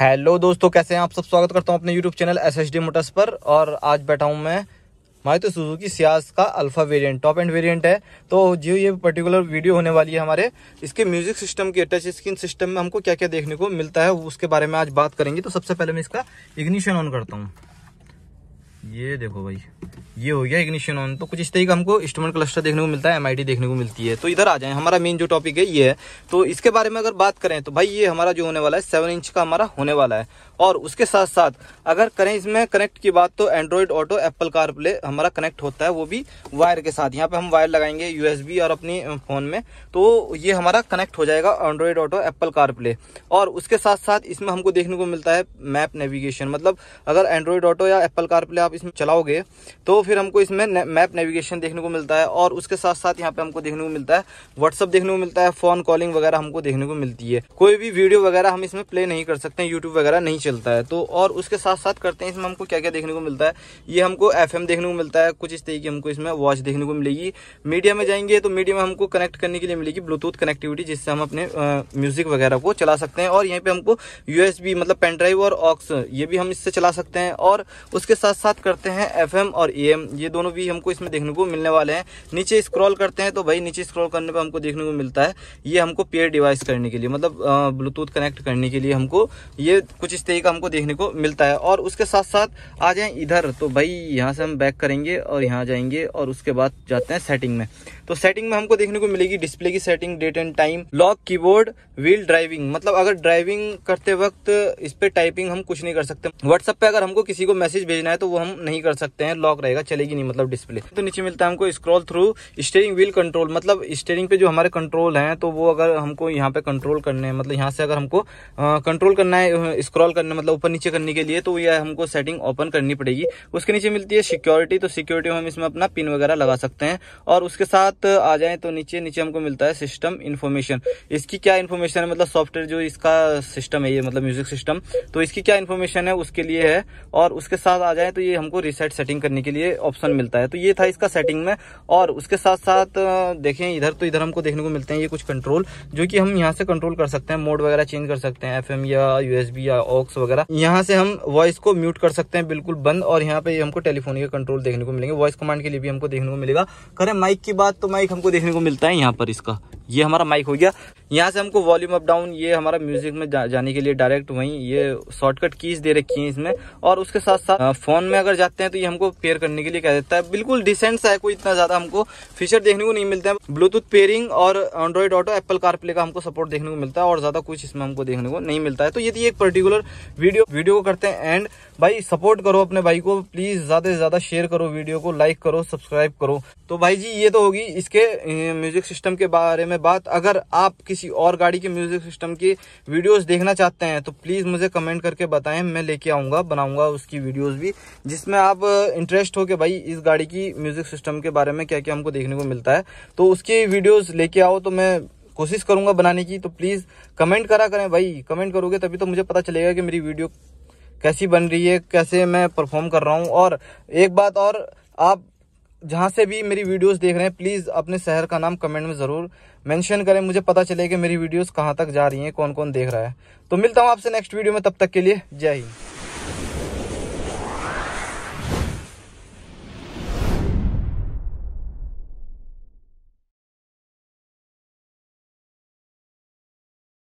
hello दोस्तों कैसे हैं आप सब स्वागत करता हूं अपने YouTube channel S H D motors पर और आज बैठा हूं मैं मारुति सुजुकी सियास का alpha variant top end variant है तो जो ये पर्टिकुलर वीडियो होने वाली है हमारे इसके म्यूजिक सिस्टम के टच स्क्रीन सिस्टम में हमको क्या क्या देखने को मिलता है उसके बारे में आज बात करेंगे तो सबसे पहले मैं इसका इग्निशन ऑन करता हूँ ये देखो भाई ये हो गया इग्निशन ऑन तो कुछ इस तरीके का हमको इंस्ट्रूमेंट क्लस्टर देखने को मिलता है एम देखने को मिलती है तो इधर आ जाए हमारा मेन जो टॉपिक है ये है तो इसके बारे में अगर बात करें तो भाई ये हमारा जो होने वाला है सेवन इंच का हमारा होने वाला है और उसके साथ साथ अगर करें इसमें कनेक्ट की बात तो Android Auto Apple CarPlay हमारा कनेक्ट होता है वो भी वायर के साथ यहाँ पे हम वायर लगाएंगे यूएसबी और अपनी फ़ोन में तो ये हमारा कनेक्ट हो जाएगा Android Auto Apple CarPlay और उसके साथ साथ इसमें हमको देखने को मिलता है मैप नेविगेशन मतलब अगर एंड्रॉयड ऑटो या एप्पल कार प्ले आप इसमें चलाओगे तो फिर हमको इसमें मैप नेविगेशन देखने को मिलता है और उसके साथ साथ यहाँ पे हमको देखने को मिलता है व्हाट्सअप देखने को मिलता है फ़ोन कॉलिंग वगैरह हमको देखने को मिलती है कोई भी वीडियो वगैरह हम इसमें प्ले नहीं कर सकते यूट्यूब वगैरह नहीं चलता है तो और उसके साथ साथ करते हैं इसमें हमको क्या क्या देखने को मिलता है ये हमको एफ देखने को मिलता है कुछ इस तरीके हमको इसमें वॉच देखने को मिलेगी मीडिया में जाएंगे तो मीडिया में हमको कनेक्ट करने के लिए मिलेगी ब्लूटूथ कनेक्टिविटी जिससे हम अपने म्यूजिक वगैरह को चला सकते हैं और यहीं पर हमको यूएसबी मतलब पेनड्राइव और ऑक्स ये भी हम इससे चला सकते हैं और उसके साथ साथ करते हैं एफ और ए ये दोनों भी हमको इसमें देखने को मिलने वाले हैं नीचे स्क्रॉल करते हैं तो भाई नीचे स्क्रॉल करने पर हमको देखने को मिलता है ये हमको पेयर डिवाइस करने के लिए मतलब ब्लूटूथ कनेक्ट करने के लिए हमको ये कुछ इस तरीके तरीका हमको देखने को मिलता है और उसके साथ साथ आ जाएं इधर तो भाई यहाँ से हम बैक करेंगे और यहाँ जाएंगे और उसके बाद जाते हैं सेटिंग में तो सेटिंग में हमको देखने को मिलेगी डिस्प्ले की setting date and time lock keyboard wheel driving मतलब अगर ड्राइविंग करते वक्त इस पर टाइपिंग हम कुछ नहीं कर सकते व्हाट्सअप पे अगर हमको किसी को मैसेज भेजना है तो वो हम नहीं कर सकते हैं लॉक रहेगा चलेगी नहीं मतलब डिस्प्ले तो नीचे मिलता है हमको scroll through steering wheel control मतलब स्टेयरिंग पे जो हमारे कंट्रोल है तो वो अगर हमको यहाँ पे कंट्रोल करने है मतलब यहाँ से अगर हमको कंट्रोल करना है स्क्रॉल करने मतलब ऊपर नीचे करने के लिए तो यह हमको सेटिंग ओपन करनी पड़ेगी उसके नीचे मिलती है सिक्योरिटी तो सिक्योरिटी हम इसमें अपना पिन वगैरह लगा सकते हैं और उसके साथ डायरेक्ट आ जाए तो नीचे नीचे हमको मिलता है सिस्टम इन्फॉर्मेशन इसकी क्या इन्फॉर्मेशन है मतलब सॉफ्टवेयर जो इसका सिस्टम है ये मतलब म्यूजिक सिस्टम तो इसकी क्या इन्फॉर्मेशन है उसके लिए है और उसके साथ आ जाए तो ये हमको रिसेट सेटिंग करने के लिए ऑप्शन मिलता है तो ये था इसका सेटिंग में और उसके साथ साथ देखें इधर तो इधर हमको देखने को मिलते हैं ये कुछ कंट्रोल जो कि हम यहाँ से कंट्रोल कर सकते हैं मोड वगैरह चेंज कर सकते हैं एफ या यूएसबी या ऑक्स वगैरह यहाँ से हम वॉइस को म्यूट कर सकते हैं बिल्कुल बंद और यहाँ पे हमको टेलीफोन के कंट्रोल देखने को मिलेंगे वॉइस कमांड के लिए भी हमको देखने को मिलेगा करें माइक की बात तो माइक हमको देखने को मिलता है यहाँ पर इसका ये हमारा माइक हो गया यहाँ से हमको वॉल्यूम अप डाउन ये हमारा म्यूजिक में जा, जाने के लिए डायरेक्ट वहीं ये शॉर्टकट कीज दे रखी है इसमें और उसके साथ साथ फोन में अगर जाते हैं तो ये हमको पेयर करने के लिए कह देता है बिल्कुल डिसेंट सा है कोई इतना ज्यादा हमको फीचर देखने को नहीं मिलता है ब्लूटूथ पेयरिंग और एंड्रॉइड ऑटो एप्पल कारप्ले का हमको सपोर्ट देखने को मिलता है और ज्यादा कुछ इसमें हमको देखने को नहीं मिलता है तो यदि एक पर्टिकुलर वीडियो वीडियो को करते हैं एंड भाई सपोर्ट करो अपने भाई को प्लीज ज्यादा से ज्यादा शेयर करो वीडियो को लाइक करो सब्सक्राइब करो तो भाई जी ये तो होगी इसके म्यूजिक सिस्टम के बारे में में बात अगर आप किसी और गाड़ी के म्यूजिक सिस्टम की वीडियोस देखना चाहते हैं तो प्लीज़ मुझे कमेंट करके बताएं मैं लेके आऊंगा बनाऊंगा उसकी वीडियोस भी जिसमें आप इंटरेस्ट हो के भाई इस गाड़ी की म्यूजिक सिस्टम के बारे में क्या क्या हमको देखने को मिलता है तो उसकी वीडियोज लेके आओ तो मैं कोशिश करूंगा बनाने की तो प्लीज़ कमेंट करा करें भाई कमेंट करोगे तभी तो मुझे पता चलेगा कि मेरी वीडियो कैसी बन रही है कैसे मैं परफॉर्म कर रहा हूँ और एक बात और आप जहाँ से भी मेरी वीडियोस देख रहे हैं प्लीज़ अपने शहर का नाम कमेंट में ज़रूर मेंशन करें मुझे पता चले कि मेरी वीडियोस कहाँ तक जा रही हैं कौन कौन देख रहा है तो मिलता हूँ आपसे नेक्स्ट वीडियो में तब तक के लिए जय हिंद